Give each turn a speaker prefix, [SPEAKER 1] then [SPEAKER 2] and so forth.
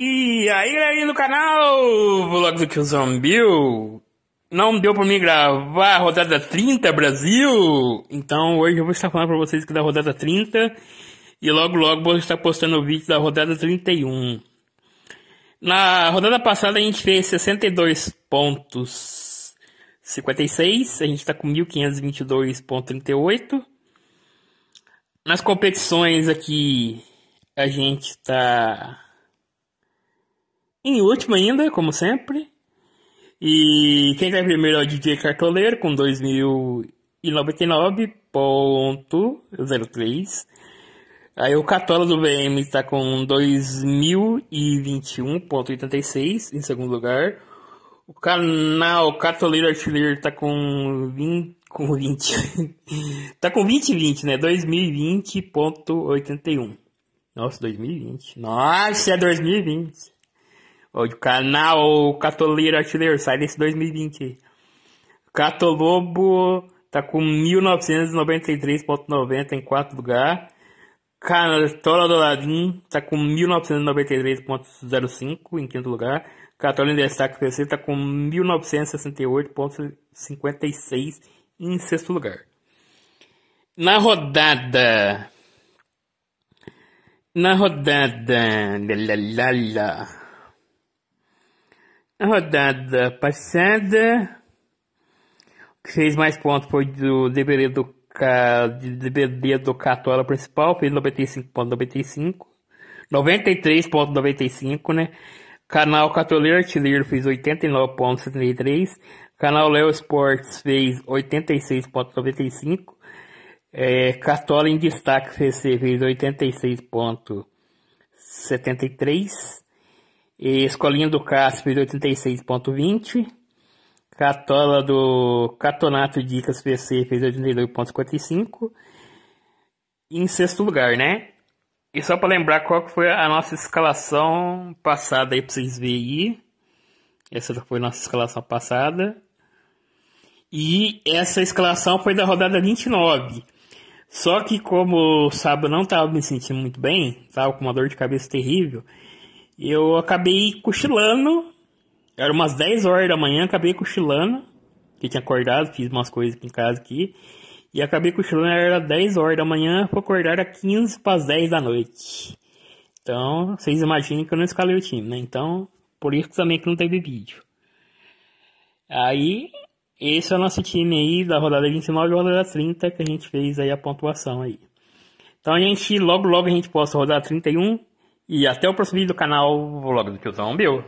[SPEAKER 1] E aí, galerinha do canal, vlog do Tiozão Bill. Não deu pra mim gravar a rodada 30 Brasil, então hoje eu vou estar falando pra vocês que da rodada 30 e logo logo vou estar postando o vídeo da rodada 31. Na rodada passada a gente fez 62 pontos 56, a gente tá com 1522.38. Nas competições aqui a gente tá em último ainda, como sempre. E quem está em primeiro é o DJ Cartoleiro com 2099.03. Aí o Catola do BM está com 2021.86 em segundo lugar. O canal Catoleiro Artilheiro está com 20, com 20. tá com 2020, tá né? 2020.81. Nossa, 2020. Nossa, é 2020. O canal Catoliro Artilheiro, sai desse 2020. Catolobo tá com 1993.90 em quarto lugar. Catola do Ladim tá com 1993.05 em quinto lugar. Catola em destaque PC tá com 1968.56 em sexto lugar. Na rodada. Na rodada. Lalalala. Na rodada passada, o que fez mais pontos foi do DVD do, DVD do Catola principal, fez 95.95, 93.95, né? Canal Catoleiro Artilheiro fez 89.73, canal Leo Sports fez 86.95, é, Catola em Destaque fez 86.73, e Escolinha do Cássio fez 86,20. Catola do Catonato de PC fez 82,55. Em sexto lugar, né? E só para lembrar qual que foi a nossa escalação passada aí para vocês verem aí. Essa foi a nossa escalação passada. E essa escalação foi da rodada 29. Só que como o sábado não tava me sentindo muito bem, tava com uma dor de cabeça terrível, eu acabei cochilando. Era umas 10 horas da manhã, acabei cochilando. Que tinha acordado, fiz umas coisas aqui em casa aqui. E acabei cochilando, era 10 horas da manhã, fui acordar a 15 para as 10 da noite. Então, vocês imaginam que eu não escalei o time, né? Então, por isso também que não teve vídeo. Aí, esse é o nosso time aí da rodada 29 e rodada 30 que a gente fez aí a pontuação aí. Então a gente, logo logo a gente possa rodar 31, e até o próximo vídeo do canal Vlog do Tiozão Bill.